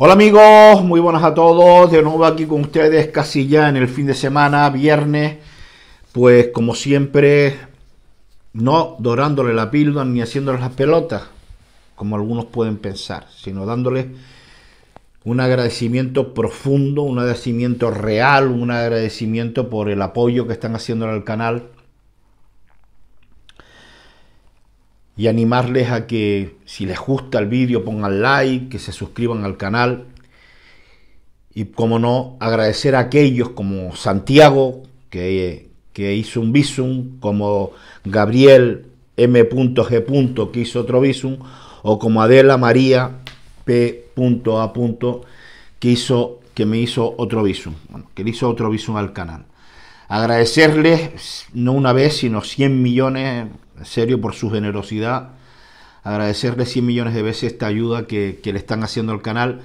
Hola amigos, muy buenas a todos. De nuevo aquí con ustedes casi ya en el fin de semana, viernes. Pues como siempre, no dorándole la píldora ni haciéndoles las pelotas, como algunos pueden pensar, sino dándoles un agradecimiento profundo, un agradecimiento real, un agradecimiento por el apoyo que están haciendo al canal y animarles a que si les gusta el vídeo pongan like, que se suscriban al canal y como no agradecer a aquellos como Santiago que, que hizo un visum, como Gabriel M.G. que hizo otro visum o como Adela María P.A. que hizo que me hizo otro visum, que le hizo otro visum al canal. Agradecerles no una vez, sino 100 millones serio por su generosidad. Agradecerle 100 millones de veces esta ayuda que, le están haciendo al canal.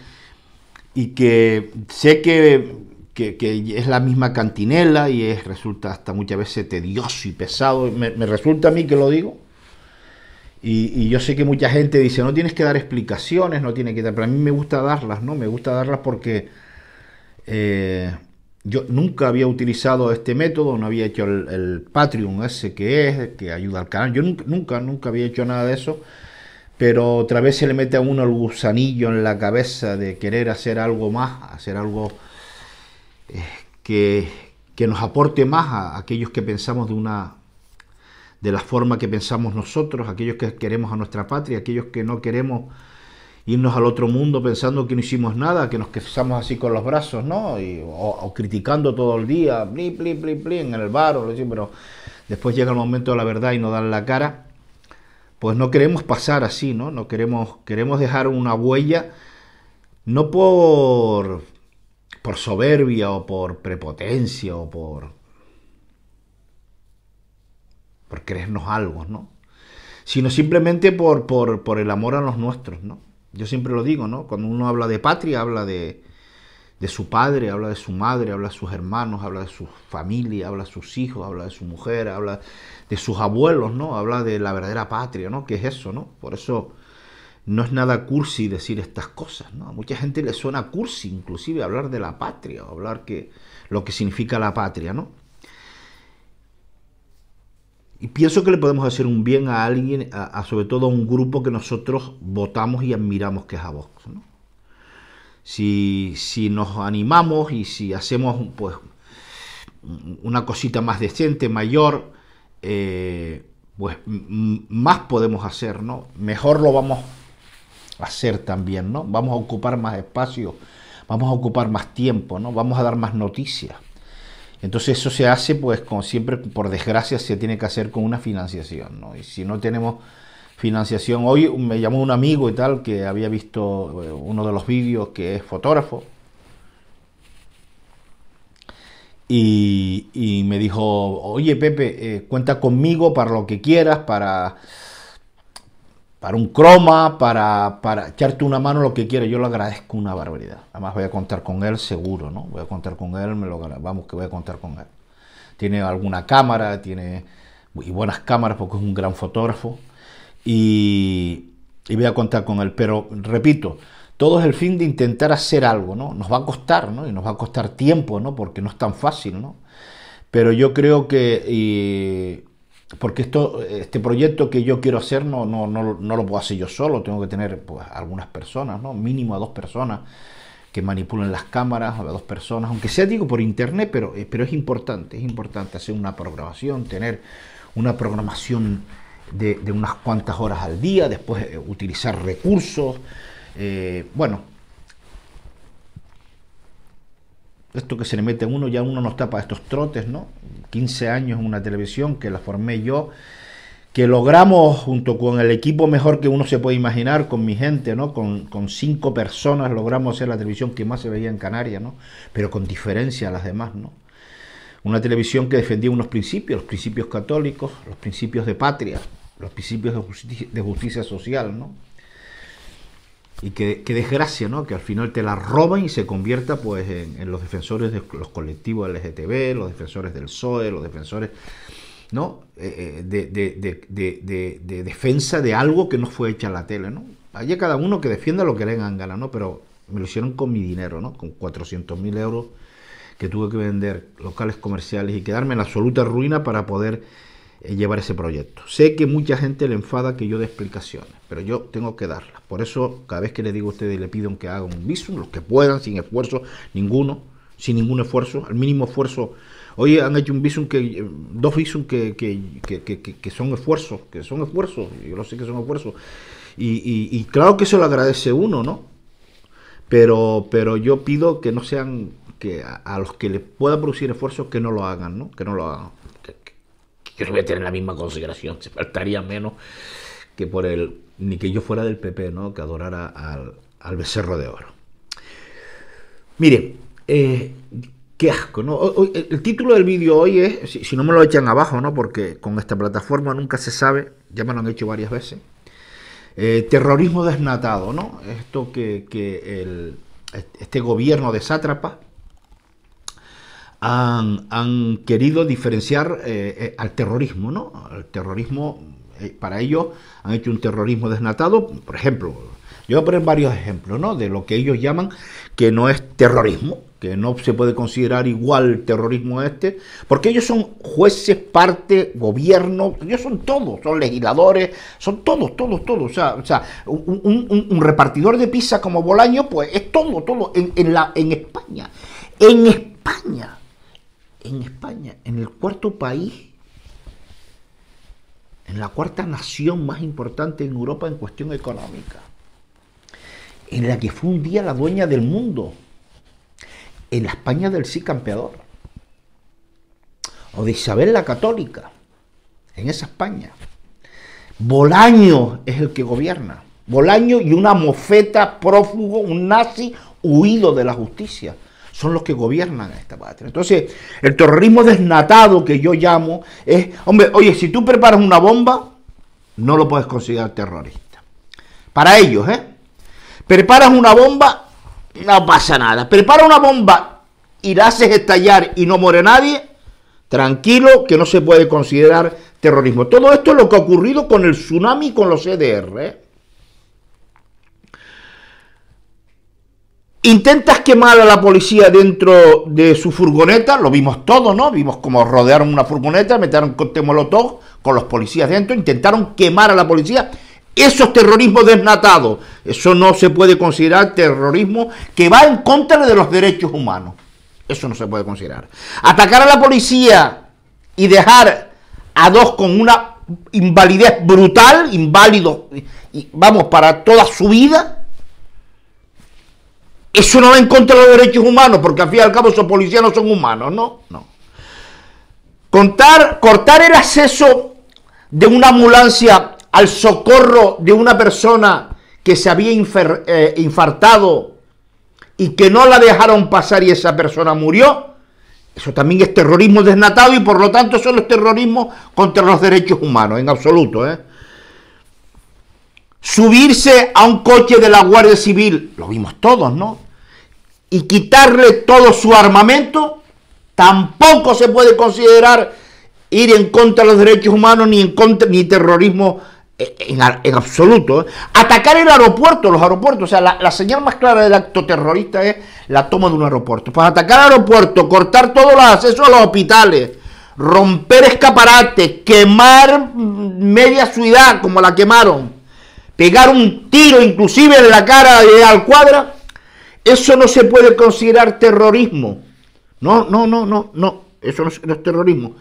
Y que sé que, que, es la misma cantinela y es, resulta hasta muchas veces tedioso y pesado. Me, resulta a mí que lo digo. Y, yo sé que mucha gente dice, no tienes que dar explicaciones, no tienes que dar... Pero a mí me gusta darlas, ¿no? Me gusta darlas porque... Eh, yo nunca había utilizado este método, no había hecho el, Patreon ese que es, que ayuda al canal. Yo nunca, nunca, había hecho nada de eso. Pero otra vez se le mete a uno el gusanillo en la cabeza de querer hacer algo más, hacer algo eh, que, que, nos aporte más a aquellos que pensamos de una de la forma que pensamos nosotros, aquellos que queremos a nuestra patria, aquellos que no queremos irnos al otro mundo pensando que no hicimos nada, que nos quedamos así con los brazos, ¿no? o, criticando todo el día, bli, bli, bli, bli, en el bar, o lo pero después llega el momento de la verdad y nos dan la cara. Pues no queremos pasar así, ¿no? No queremos, queremos dejar una huella, no por, por soberbia o por prepotencia o por, por creernos algo, ¿no? Sino simplemente por, por el amor a los nuestros, ¿no? Yo siempre lo digo, ¿no? Cuando uno habla de patria, habla de, de su padre, habla de su madre, habla de sus hermanos, habla de su familia, habla de sus hijos, habla de su mujer, habla de sus abuelos, ¿no? Habla de la verdadera patria, ¿no? ¿Qué es eso, no? Por eso no es nada cursi decir estas cosas, ¿no? A mucha gente le suena cursi inclusive hablar de la patria o hablar que lo que significa la patria, ¿no? Y pienso que le podemos hacer un bien a alguien, a, sobre todo a un grupo que nosotros votamos y admiramos, que es a vos Si, si, nos animamos y si hacemos pues, una cosita más decente, mayor, eh, pues más podemos hacer, ¿no? Mejor lo vamos a hacer también, ¿no? Vamos a ocupar más espacio, vamos a ocupar más tiempo, ¿no? Vamos a dar más noticias. Entonces eso se hace, pues como siempre, por desgracia, se tiene que hacer con una financiación. Y si no tenemos financiación, hoy me llamó un amigo y tal que había visto eh, uno de los vídeos que es fotógrafo. Y, me dijo, oye Pepe, eh, cuenta conmigo para lo que quieras, para para un croma, para, para echarte una mano, lo que quiera. Yo lo agradezco una barbaridad. Además voy a contar con él seguro, ¿no? Voy a contar con él, me vamos que voy a contar con él. Tiene alguna cámara, tiene y buenas cámaras porque es un gran fotógrafo. Y, y voy a contar con él. Pero repito, todo es el fin de intentar hacer algo, ¿no? Nos va a costar, ¿no? Y nos va a costar tiempo, ¿no? Porque no es tan fácil, ¿no? Pero yo creo que porque esto, este proyecto que yo quiero hacer no, no, no, lo puedo hacer yo solo, tengo que tener pues, algunas personas, ¿no? mínimo a dos personas que manipulen las cámaras, a dos personas, aunque sea digo por internet, pero, eh, pero es importante, es importante hacer una programación, tener una programación de, unas cuantas horas al día, después eh, utilizar recursos, eh, bueno, esto que se le mete a uno, ya uno no está para estos trotes, ¿no? 15 años en una televisión que la formé yo, que logramos junto con el equipo mejor que uno se puede imaginar, con mi gente, ¿no? Con, cinco personas logramos ser la televisión que más se veía en Canarias, ¿no? Pero con diferencia a las demás, ¿no? Una televisión que defendía unos principios, los principios católicos, los principios de patria, los principios de justicia social, ¿no? Y qué, desgracia, ¿no? Que al final te la roban y se convierta pues en, los defensores de los colectivos LGTB, los defensores del PSOE, los defensores, ¿no? Eh, eh, de, de, defensa de algo que no fue hecha en la tele, ¿no? Allá cada uno que defienda lo que le hagan gana, ¿no? Pero me lo hicieron con mi dinero, ¿no? Con 400.000 euros que tuve que vender locales comerciales y quedarme en absoluta ruina para poder eh, llevar ese proyecto. Sé que mucha gente le enfada que yo dé explicaciones, pero yo tengo que darlas. Por eso, cada vez que le digo a ustedes, le pido que hagan un visum, los que puedan, sin esfuerzo ninguno, sin ningún esfuerzo, al mínimo esfuerzo. Hoy han hecho un visum que, eh, dos visum que, son esfuerzos, que son esfuerzos, yo lo sé que son esfuerzos. Y, y, claro que eso lo agradece uno, ¿no? Pero, pero yo pido que no sean, que a, los que les pueda producir esfuerzos, que no lo hagan, ¿no? Que no lo hagan yo no voy a tener la misma consideración, se faltaría menos que por el, ni que yo fuera del PP, ¿no? Que adorara al, al becerro de oro. Mire, eh, qué asco, ¿no? el título del vídeo hoy es, si, no me lo echan abajo, ¿no? Porque con esta plataforma nunca se sabe, ya me lo han hecho varias veces. Eh, terrorismo desnatado, ¿no? Esto que, este gobierno de sátrapas han, querido diferenciar eh, eh, al terrorismo, ¿no? Al terrorismo, eh, para ellos han hecho un terrorismo desnatado, por ejemplo, yo voy a poner varios ejemplos, ¿no? De lo que ellos llaman que no es terrorismo, que no se puede considerar igual terrorismo este, porque ellos son jueces, parte, gobierno, ellos son todos, son legisladores, son todos, todos, todos. O sea, o sea un, repartidor de pizza como Bolaño, pues es todo, todo en, en, la, en España. En España en España, en el cuarto país, en la cuarta nación más importante en Europa en cuestión económica, en la que fue un día la dueña del mundo, en la España del sí campeador, o de Isabel la Católica, en esa España. Bolaño es el que gobierna. Bolaño y una mofeta prófugo, un nazi huido de la justicia son los que gobiernan esta patria. Entonces, el terrorismo desnatado que yo llamo es, hombre, oye, si tú preparas una bomba, no lo puedes considerar terrorista. Para ellos, ¿eh? Preparas una bomba, no pasa nada. Prepara una bomba y la haces estallar y no muere nadie, tranquilo, que no se puede considerar terrorismo. Todo esto es lo que ha ocurrido con el tsunami y con los CDR, e ¿eh? Intentas quemar a la policía dentro de su furgoneta, lo vimos todo, ¿no? Vimos cómo rodearon una furgoneta, metieron con con los policías dentro, intentaron quemar a la policía. Eso es terrorismo desnatado. Eso no se puede considerar terrorismo que va en contra de los derechos humanos. Eso no se puede considerar. Atacar a la policía y dejar a dos con una invalidez brutal, inválido, vamos, para toda su vida, eso no va en contra de los derechos humanos, porque al fin y al cabo esos policías no son humanos, ¿no? No. Contar, cortar el acceso de una ambulancia al socorro de una persona que se había eh, infartado y que no la dejaron pasar y esa persona murió, eso también es terrorismo desnatado y por lo tanto eso es terrorismo contra los derechos humanos, en absoluto, ¿eh? subirse a un coche de la Guardia Civil, lo vimos todos, ¿no? y quitarle todo su armamento, tampoco se puede considerar ir en contra de los derechos humanos ni en contra ni terrorismo eh, en, absoluto. ¿eh? Atacar el aeropuerto, los aeropuertos, o sea, la, señal más clara del acto terrorista es la toma de un aeropuerto. para atacar el aeropuerto, cortar todos los accesos a los hospitales, romper escaparates, quemar media ciudad como la quemaron, pegar un tiro inclusive en la cara de Alcuadra eso no se puede considerar terrorismo. No, no, no, no, no. Eso no es, terrorismo.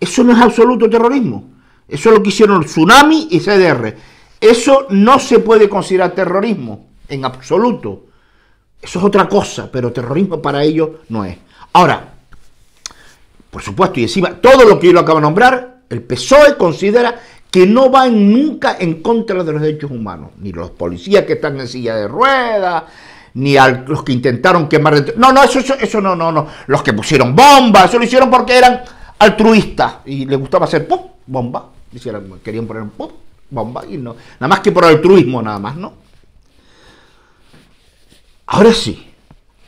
Eso no es absoluto terrorismo. Eso es lo que hicieron Tsunami y CDR. Eso no se puede considerar terrorismo, en absoluto. Eso es otra cosa, pero terrorismo para ellos no es. Ahora, por supuesto, y encima, todo lo que yo lo acabo de nombrar, el PSOE considera que no van nunca en contra de los derechos humanos, ni los policías que están en silla de ruedas, ni los que intentaron quemar... No, no, eso, eso, no, no, no. Los que pusieron bombas, eso lo hicieron porque eran altruistas y les gustaba hacer pop, bomba. querían poner pop, bomba y no. Nada más que por altruismo, nada más, ¿no? Ahora sí,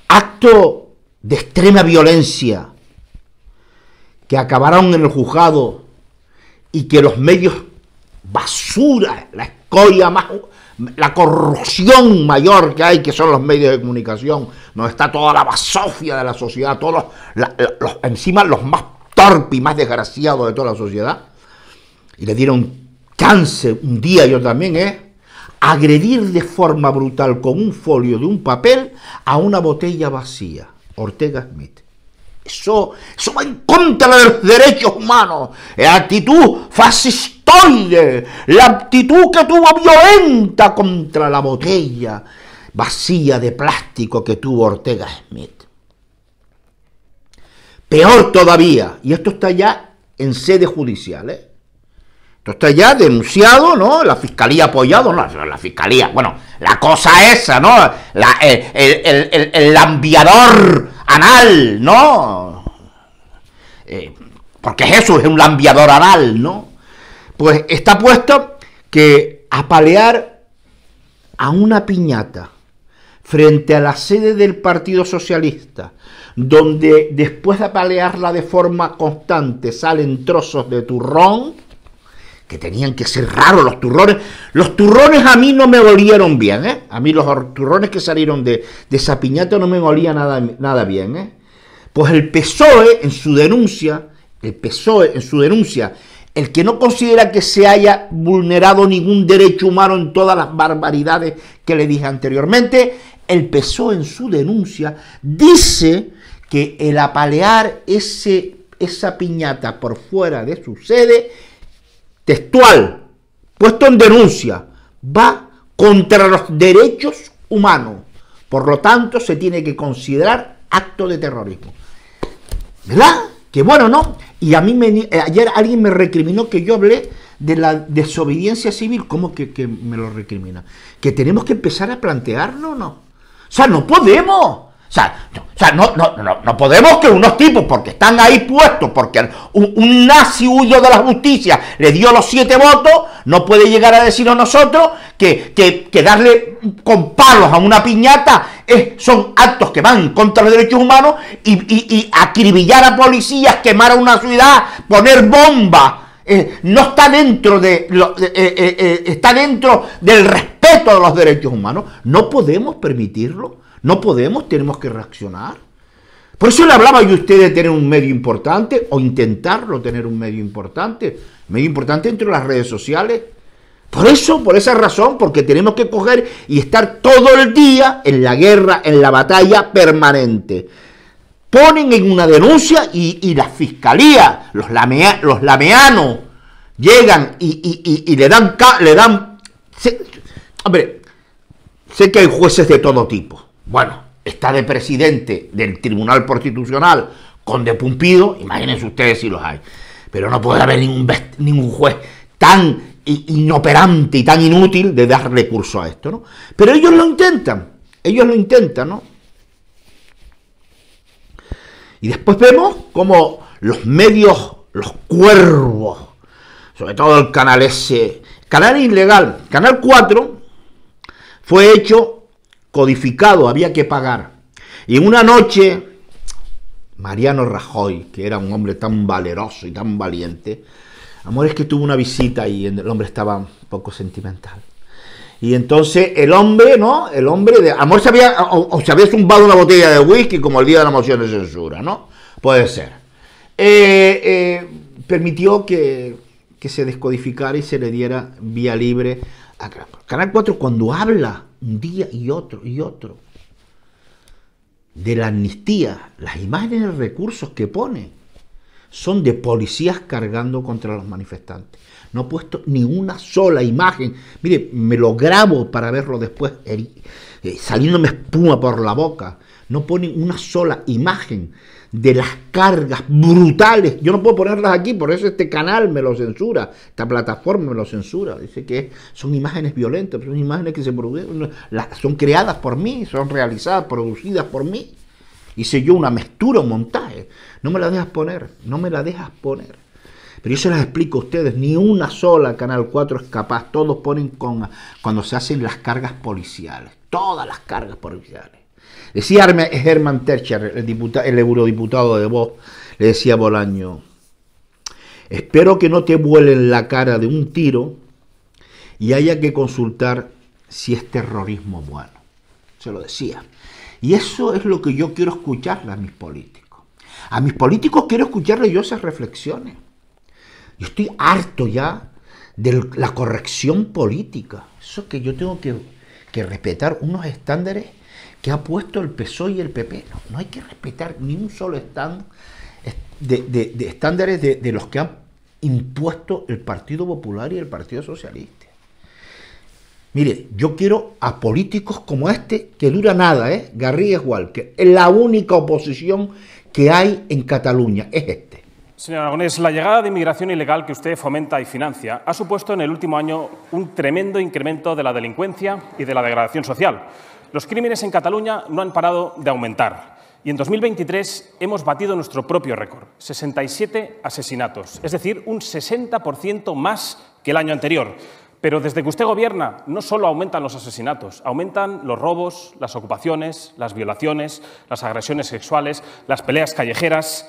acto de extrema violencia que acabaron en el juzgado y que los medios basura, la escoria más, la corrupción mayor que hay, que son los medios de comunicación, donde está toda la basofia de la sociedad, todos encima los más torpes y más desgraciados de toda la sociedad, y le dieron chance un día, yo también, ¿eh? agredir de forma brutal con un folio de un papel a una botella vacía. Ortega Smith. Eso, eso va en contra de los derechos humanos. la actitud fascistoide. La actitud que tuvo violenta contra la botella vacía de plástico que tuvo Ortega Smith. Peor todavía, y esto está ya en sede judicial, ¿eh? está ya denunciado, ¿no? La fiscalía apoyado, la fiscalía, bueno, la cosa esa, ¿no? el, lambiador anal, ¿no? Eh, porque Jesús es un lambiador anal, ¿no? Pues está puesto que apalear a una piñata frente a la sede del Partido Socialista, donde después de apalearla de forma constante salen trozos de turrón, que tenían que ser raros los turrones. Los turrones a mí no me olieron bien, ¿eh? A mí los turrones que salieron de, esa piñata no me olían nada, nada bien, ¿eh? Pues el PSOE en su denuncia, el PSOE en su denuncia, el que no considera que se haya vulnerado ningún derecho humano en todas las barbaridades que le dije anteriormente, el PSOE en su denuncia dice que el apalear ese, esa piñata por fuera de su sede textual, puesto en denuncia, va contra los derechos humanos. Por lo tanto, se tiene que considerar acto de terrorismo. ¿Verdad? Que bueno, ¿no? Y a mí eh, ayer alguien me recriminó que yo hablé de la desobediencia civil. ¿Cómo que, que me lo recrimina? Que tenemos que empezar a plantearlo, ¿no? O sea, no podemos. O sea, no, no, podemos que unos tipos, porque están ahí puestos, porque un, nazi huyó de la justicia, le dio los siete votos, no puede llegar a decirnos nosotros que, darle con palos a una piñata son actos que van contra los derechos humanos y, acribillar a policías, quemar a una ciudad, poner bombas. Eh, no está dentro de, eh, eh, está dentro del respeto de los derechos humanos. No podemos permitirlo. No podemos, tenemos que reaccionar. Por eso le hablaba yo a usted de tener un medio importante o intentarlo tener un medio importante. Medio importante entre las redes sociales. Por eso, por esa razón, porque tenemos que coger y estar todo el día en la guerra, en la batalla permanente. Ponen en una denuncia y, la fiscalía, los, lameanos, llegan y, le dan... Le dan hombre, sé que hay jueces de todo tipo bueno, está de presidente del Tribunal Constitucional con de Pumpido, imagínense ustedes si los hay, pero no puede haber ningún, ningún juez tan inoperante y tan inútil de dar recurso a esto, ¿no? Pero ellos lo intentan, ellos lo intentan, ¿no? Y después vemos como los medios, los cuervos, sobre todo el canal S, canal ilegal, canal 4, fue hecho codificado había que pagar. Y en una noche, Mariano Rajoy, que era un hombre tan valeroso y tan valiente, amor es que tuvo una visita y el hombre estaba un poco sentimental. Y entonces el hombre, ¿no? El hombre de. Amor se había, se había zumbado una botella de whisky como el día de la moción de censura, ¿no? Puede ser. Eh, eh, permitió que, que se descodificara y se le diera vía libre Ah, Canal 4 cuando habla un día y otro y otro de la amnistía, las imágenes de recursos que pone son de policías cargando contra los manifestantes. No he puesto ni una sola imagen. Mire, me lo grabo para verlo después eh, saliéndome espuma por la boca. No ponen una sola imagen de las cargas brutales. Yo no puedo ponerlas aquí, por eso este canal me lo censura, esta plataforma me lo censura. Dice que son imágenes violentas, son imágenes que se producen, son creadas por mí, son realizadas, producidas por mí. Hice yo una mezcla, un montaje. No me la dejas poner, no me la dejas poner. Pero yo se las explico a ustedes, ni una sola Canal 4 es capaz, todos ponen con, cuando se hacen las cargas policiales, todas las cargas policiales. Decía Herman Tercher, el, el eurodiputado de Vox, le decía a Bolaño, espero que no te vuelen la cara de un tiro y haya que consultar si es terrorismo bueno. Se lo decía. Y eso es lo que yo quiero escucharle a mis políticos. A mis políticos quiero escucharle yo esas reflexiones. Yo estoy harto ya de la corrección política. Eso es que yo tengo que, respetar unos estándares que ha puesto el PSOE y el PP. No, hay que respetar ni un solo estándar de, estándares de, los que han impuesto el Partido Popular y el Partido Socialista. Mire, yo quiero a políticos como este, que dura nada, ¿eh? Garrigues es que es la única oposición que hay en Cataluña, es Señor Aragonés, la llegada de inmigración ilegal que usted fomenta y financia ha supuesto en el último año un tremendo incremento de la delincuencia y de la degradación social. Los crímenes en Cataluña no han parado de aumentar y en 2023 hemos batido nuestro propio récord, 67 asesinatos, es decir, un 60% más que el año anterior. Pero desde que usted gobierna, no solo aumentan los asesinatos, aumentan los robos, las ocupaciones, las violaciones, las agresiones sexuales, las peleas callejeras.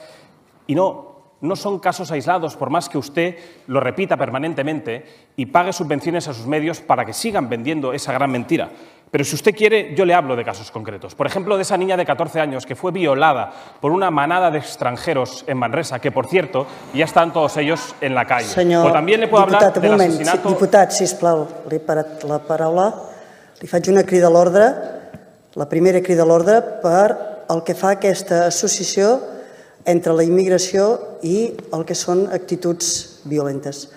Y no, no son casos aislados, por más que usted lo repita permanentemente y pague subvenciones a sus medios para que sigan vendiendo esa gran mentira. Pero si usted quiere, yo le hablo de casos concretos. Por ejemplo, de esa niña de 14 años que fue violada por una manada de extranjeros en Manresa, que por cierto, ya están todos ellos en la calle. o también le puedo hablar del asesinato... parat la Li una crida l'ordre, la primera crida al l'ordre, per el que fa aquesta associació entre la immigració i el que són actituds violentes.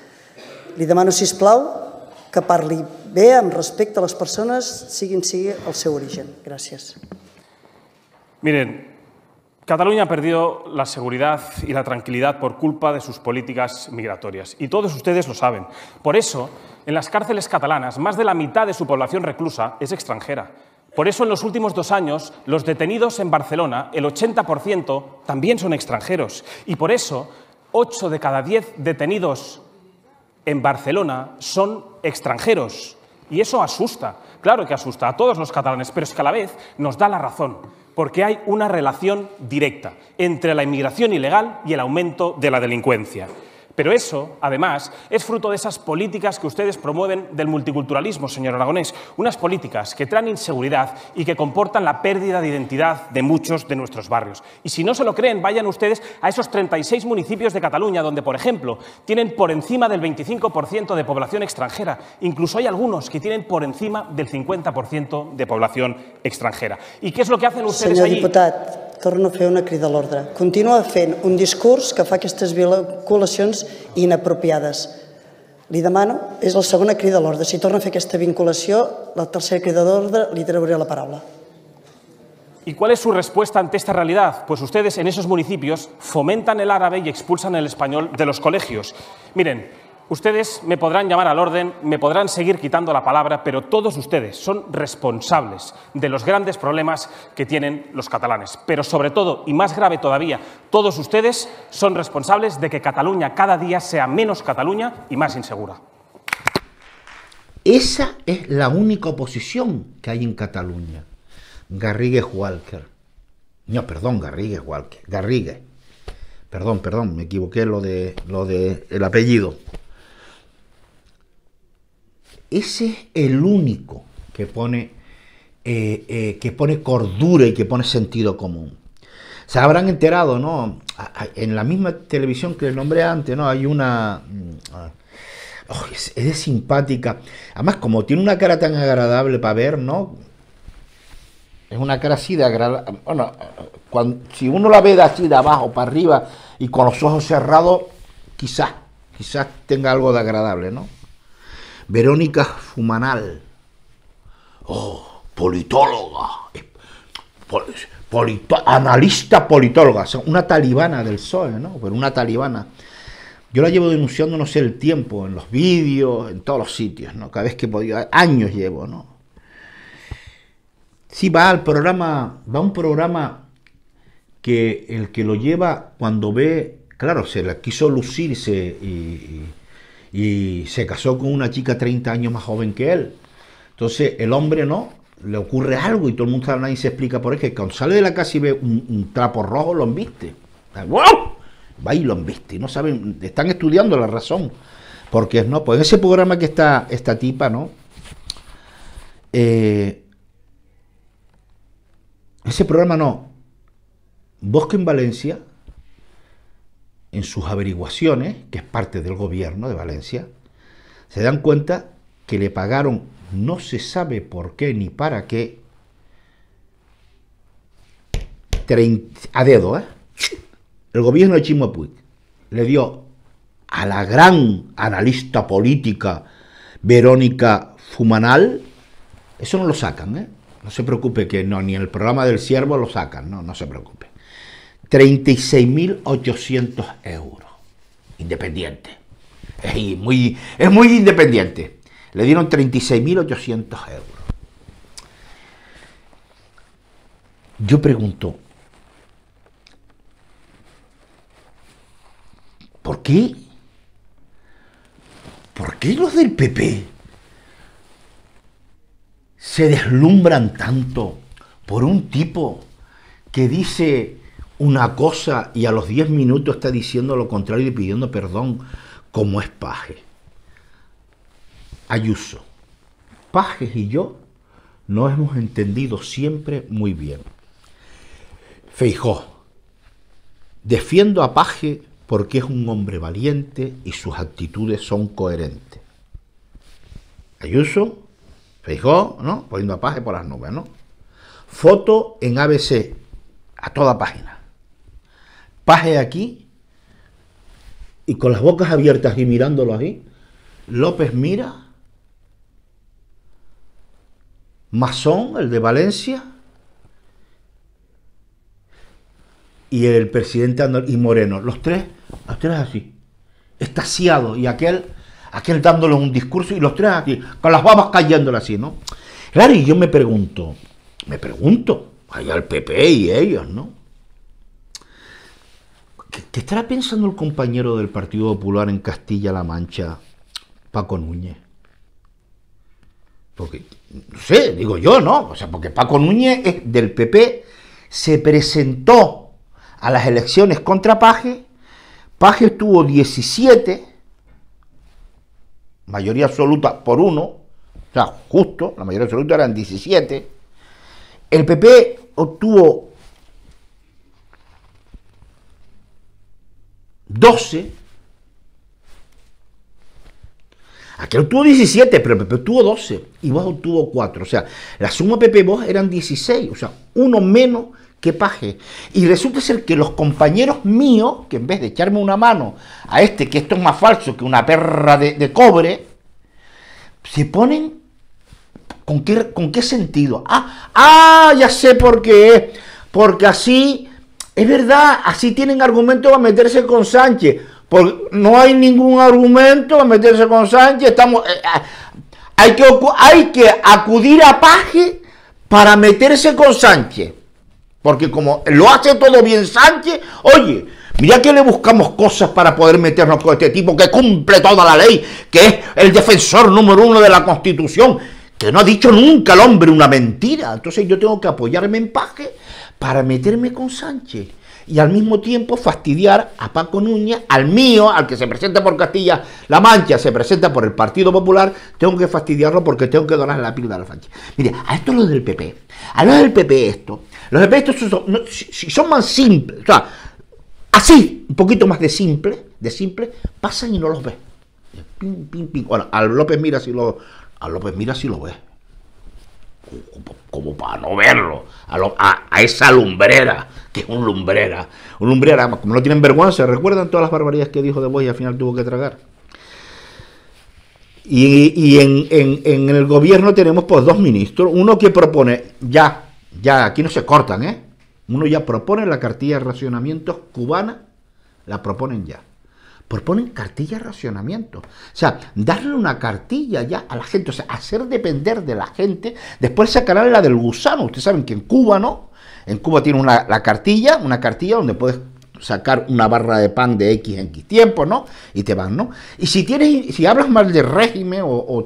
Li demano, si plau, que parli bé amb respecte a les persones, siguin sigui el seu origen. Gràcies. Miren, Cataluña ha perdido la seguridad y la tranquilidad por culpa de sus políticas migratorias. Y todos ustedes lo saben. Por eso, en las cárceles catalanas, más de la mitad de su población reclusa es extranjera. Por eso en los últimos dos años los detenidos en Barcelona, el 80%, también son extranjeros. Y por eso 8 de cada 10 detenidos en Barcelona son extranjeros. Y eso asusta, claro que asusta a todos los catalanes, pero es que a la vez nos da la razón, porque hay una relación directa entre la inmigración ilegal y el aumento de la delincuencia. Pero eso, además, es fruto de esas políticas que ustedes promueven del multiculturalismo, señor Aragonés. Unas políticas que traen inseguridad y que comportan la pérdida de identidad de muchos de nuestros barrios. Y si no se lo creen, vayan ustedes a esos 36 municipios de Cataluña, donde, por ejemplo, tienen por encima del 25% de población extranjera. Incluso hay algunos que tienen por encima del 50% de población extranjera. ¿Y qué es lo que hacen ustedes señor Diputado torno a una crida a l'ordre. Continua fent un discurso que fa estas vinculaciones inapropiadas. Li demano, es la segunda crida a l'ordre. Si torna a hacer esta vinculación, la tercera crida a li la palabra. ¿Y cuál es su respuesta ante esta realidad? Pues ustedes en esos municipios fomentan el árabe y expulsan el español de los colegios. Miren, Ustedes me podrán llamar al orden, me podrán seguir quitando la palabra, pero todos ustedes son responsables de los grandes problemas que tienen los catalanes. Pero sobre todo, y más grave todavía, todos ustedes son responsables de que Cataluña cada día sea menos Cataluña y más insegura. Esa es la única oposición que hay en Cataluña. Garrigues Walker. No, perdón, Garrigues Walker. Garrigue. Perdón, perdón, me equivoqué lo de lo de el apellido. Ese es el único que pone, eh, eh, que pone cordura y que pone sentido común. Se habrán enterado, ¿no? En la misma televisión que el nombré antes, ¿no? Hay una... Mm, ah, oh, es, de simpática. Además, como tiene una cara tan agradable para ver, ¿no? Es una cara así de agradable. Bueno, si uno la ve de así de abajo para arriba y con los ojos cerrados, quizás, quizás tenga algo de agradable, ¿no? Verónica Fumanal. Oh, politóloga. analista politóloga. una talibana del sol, ¿no? Pero una talibana. Yo la llevo denunciando, no sé, el tiempo, en los vídeos, en todos los sitios, ¿no? Cada vez que podía, años llevo, ¿no? Sí, va al programa, va a un programa que el que lo lleva cuando ve, claro, se la quiso lucirse y y se casó con una chica 30 años más joven que él. Entonces el hombre no, le ocurre algo y todo el mundo está nadie se explica por qué. Cuando sale de la casa y ve un, trapo rojo, lo embiste. ¡Wow! Va y lo embiste. No saben, están estudiando la razón. Porque es no, pues ese programa que está esta tipa, ¿no? Eh, ese programa no. Bosque en Valencia en sus averiguaciones, que es parte del gobierno de Valencia, se dan cuenta que le pagaron no se sabe por qué ni para qué, a dedo, ¿eh? el gobierno de Puig le dio a la gran analista política Verónica Fumanal, eso no lo sacan, ¿eh? no se preocupe que no, ni el programa del siervo lo sacan, no, no se preocupe. 36.800 euros. Independiente. Es muy, es muy independiente. Le dieron 36.800 euros. Yo pregunto, ¿por qué? ¿Por qué los del PP se deslumbran tanto por un tipo que dice una cosa y a los 10 minutos está diciendo lo contrario y pidiendo perdón, como es Paje. Ayuso, Pajes y yo no hemos entendido siempre muy bien. Feijó, defiendo a Paje porque es un hombre valiente y sus actitudes son coherentes. Ayuso, Feijó, ¿no? Poniendo a Paje por las nubes, ¿no? Foto en ABC, a toda página paje aquí y con las bocas abiertas y mirándolo ahí, López mira, Masón, el de Valencia, y el presidente Andor y Moreno, los tres, los tres así, extasiados, y aquel, aquel dándole un discurso, y los tres aquí, con las babas cayéndole así, ¿no? Claro, y yo me pregunto, me pregunto, allá el PP y ellos, ¿no? ¿Qué, estará pensando el compañero del Partido Popular en Castilla-La Mancha, Paco Núñez? Porque, no sé, digo yo, ¿no? O sea, porque Paco Núñez es del PP, se presentó a las elecciones contra Paje, Paje estuvo 17, mayoría absoluta por uno, o sea, justo, la mayoría absoluta eran 17, el PP obtuvo 12. Aquel obtuvo 17, pero PP obtuvo 12 y vos obtuvo 4. O sea, la suma PP vos eran 16, o sea, uno menos que paje. Y resulta ser que los compañeros míos, que en vez de echarme una mano a este, que esto es más falso que una perra de, cobre, se ponen. ¿Con qué, ¿Con qué sentido? Ah, ah, ya sé por qué. Porque así es verdad, así tienen argumento a meterse con Sánchez. Porque no hay ningún argumento a meterse con Sánchez. Estamos, eh, eh, hay, que, hay que acudir a Paje para meterse con Sánchez. Porque como lo hace todo bien Sánchez, oye, mira que le buscamos cosas para poder meternos con este tipo que cumple toda la ley, que es el defensor número uno de la Constitución, que no ha dicho nunca el hombre una mentira. Entonces yo tengo que apoyarme en Paje para meterme con Sánchez y al mismo tiempo fastidiar a Paco Núñez, al mío, al que se presenta por Castilla-La Mancha, se presenta por el Partido Popular, tengo que fastidiarlo porque tengo que donar la pila a Sánchez. Mire, a esto es lo del PP, a lo del PP esto, los PP estos son, más simples, o sea, así, un poquito más de simple, de simple, pasan y no los ves. Pim, pim, pim. Bueno, al López mira si lo, a López mira si lo ve como, para no verlo, a, esa lumbrera, que es un lumbrera. Un lumbrera, como no tienen vergüenza, recuerdan todas las barbaridades que dijo de vos y al final tuvo que tragar. Y, en, en, el gobierno tenemos pues dos ministros, uno que propone, ya, ya, aquí no se cortan, ¿eh? Uno ya propone la cartilla de racionamientos cubana, la proponen ya proponen cartilla de racionamiento. O sea, darle una cartilla ya a la gente, o sea, hacer depender de la gente, después sacarle la del gusano. Ustedes saben que en Cuba, ¿no? En Cuba tiene una, la cartilla, una cartilla donde puedes sacar una barra de pan de X en X tiempo, ¿no? Y te van, ¿no? Y si tienes, si hablas mal del régimen o,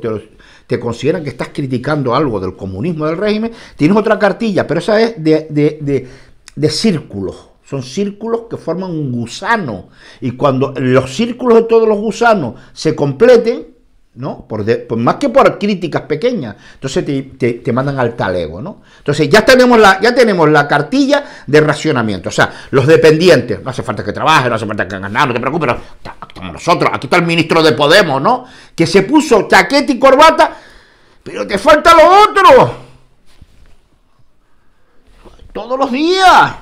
te, consideran que estás criticando algo del comunismo del régimen, tienes otra cartilla, pero esa es de, de, de, de círculos son círculos que forman un gusano. Y cuando los círculos de todos los gusanos se completen, ¿no? Por más que por críticas pequeñas. Entonces te, mandan al talego, ¿no? Entonces ya tenemos, la, ya tenemos la cartilla de racionamiento. O sea, los dependientes, no hace falta que trabajen, no hace falta que nada no te preocupes, estamos nosotros, aquí está el ministro de Podemos, ¿no? Que se puso chaqueta y corbata, pero te falta lo otro. Todos los días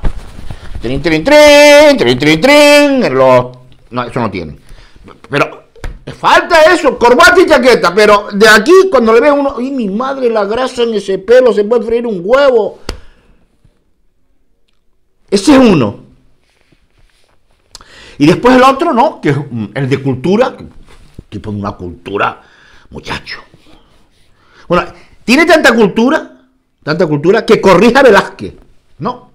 trin, trin, trin, trin, trin, los... No, eso no tiene. Pero falta eso, corbata y chaqueta. Pero de aquí, cuando le ve uno, y mi madre, la grasa en ese pelo, se puede freír un huevo. Ese es uno. Y después el otro, ¿no? Que es mm, el de cultura, tipo de una cultura, muchacho. Bueno, tiene tanta cultura, tanta cultura, que corrija Velázquez, ¿no?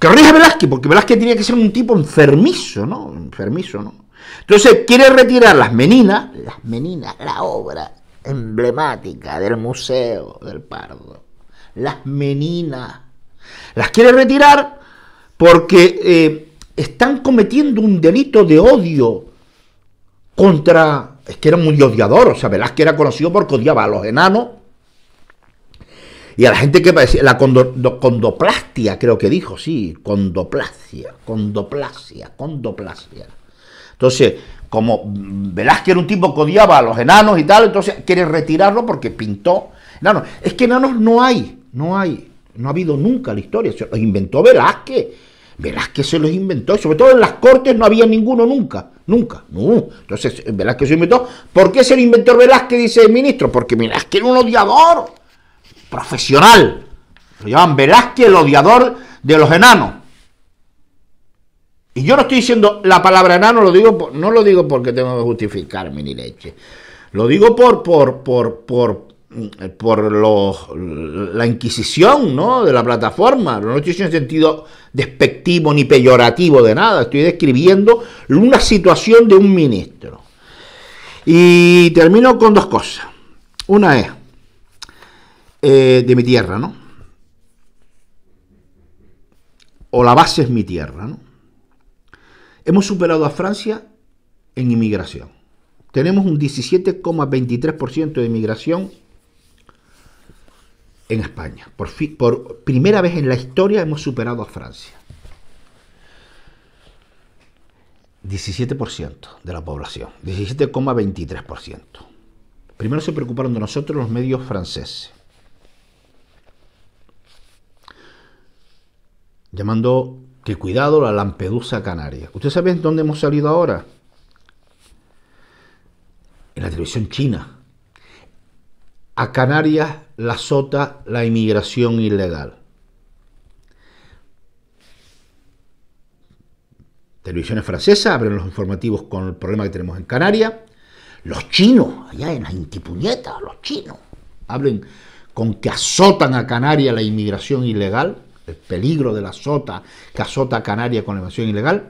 que rige Velázquez, porque Velázquez tenía que ser un tipo enfermizo, ¿no? Enfermizo, ¿no? Entonces quiere retirar las meninas, las meninas, la obra emblemática del Museo del Pardo, las meninas, las quiere retirar porque eh, están cometiendo un delito de odio contra, es que era muy odiador, o sea, Velázquez era conocido porque odiaba a los enanos, y a la gente que la condoplastia, creo que dijo, sí, condoplastia, condoplastia, condoplastia. Entonces, como Velázquez era un tipo que odiaba a los enanos y tal, entonces quiere retirarlo porque pintó enanos. Es que enanos no hay, no hay, no ha habido nunca la historia, se los inventó Velázquez. Velázquez se los inventó, y sobre todo en las cortes no había ninguno nunca, nunca, no. Entonces Velázquez se inventó. ¿Por qué se lo inventó Velázquez, dice el ministro? Porque Velázquez era un odiador profesional. Lo llaman Velázquez, el odiador de los enanos. Y yo no estoy diciendo la palabra enano, lo digo no lo digo porque tengo que justificarme ni leche. Lo digo por, por, por, por, la inquisición ¿no? de la plataforma. No estoy en sentido despectivo ni peyorativo de nada. Estoy describiendo una situación de un ministro. Y termino con dos cosas. Una es, eh, de mi tierra, ¿no? O la base es mi tierra, ¿no? Hemos superado a Francia en inmigración. Tenemos un 17,23% de inmigración en España. Por, por primera vez en la historia hemos superado a Francia. 17% de la población, 17,23%. Primero se preocuparon de nosotros los medios franceses. llamando que cuidado la Lampedusa Canaria. ¿Ustedes saben dónde hemos salido ahora? En la televisión china. A Canarias la azota la inmigración ilegal. Televisiones francesas abren los informativos con el problema que tenemos en Canarias. Los chinos, allá en las intipuñetas, los chinos, hablen con que azotan a Canarias la inmigración ilegal el peligro de la sota que azota a con la evasión ilegal.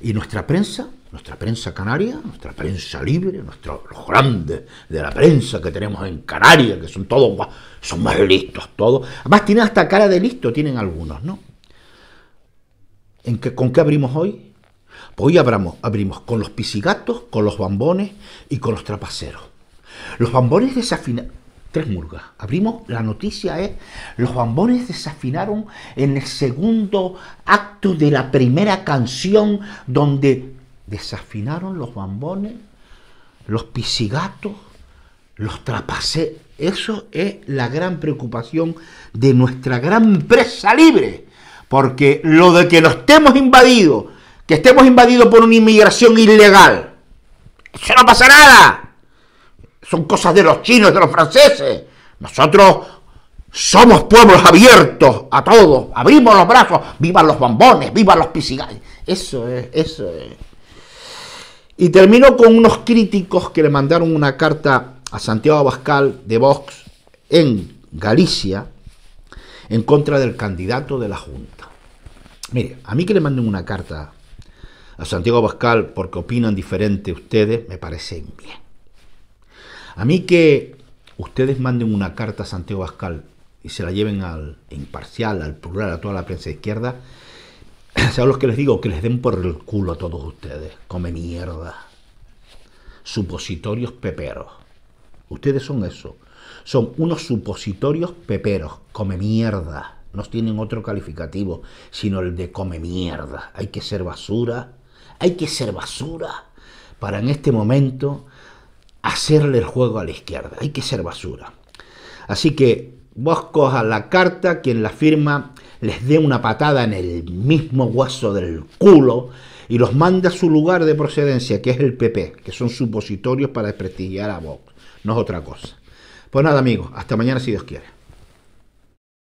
Y nuestra prensa, nuestra prensa canaria, nuestra prensa libre, nuestros los grandes de la prensa que tenemos en Canarias, que son todos más, son más listos todos. Además tienen hasta cara de listo, tienen algunos, ¿no? ¿En ¿Con qué abrimos hoy? Pues hoy abramos, abrimos con los pisigatos, con los bambones y con los trapaceros. Los bambones desafinados Tres murgas. Abrimos, la noticia es, los bambones desafinaron en el segundo acto de la primera canción donde desafinaron los bambones, los pisigatos, los trapacés Eso es la gran preocupación de nuestra gran presa libre, porque lo de que no estemos invadidos, que estemos invadidos por una inmigración ilegal, eso no pasa nada son cosas de los chinos, de los franceses. Nosotros somos pueblos abiertos a todos, abrimos los brazos, vivan los bombones, vivan los pisigales. Eso es, eso es. Y terminó con unos críticos que le mandaron una carta a Santiago Abascal de Vox en Galicia en contra del candidato de la Junta. Mire, a mí que le manden una carta a Santiago Abascal porque opinan diferente ustedes, me parece bien. A mí que ustedes manden una carta a Santiago Pascal y se la lleven al imparcial, al plural, a toda la prensa izquierda, ¿saben los que les digo? Que les den por el culo a todos ustedes. Come mierda. Supositorios peperos. Ustedes son eso. Son unos supositorios peperos. Come mierda. No tienen otro calificativo, sino el de come mierda. Hay que ser basura. Hay que ser basura para en este momento hacerle el juego a la izquierda, hay que ser basura. Así que vos coja la carta, quien la firma les dé una patada en el mismo hueso del culo y los manda a su lugar de procedencia, que es el PP, que son supositorios para desprestigiar a Vox, no es otra cosa. Pues nada amigos, hasta mañana si Dios quiere.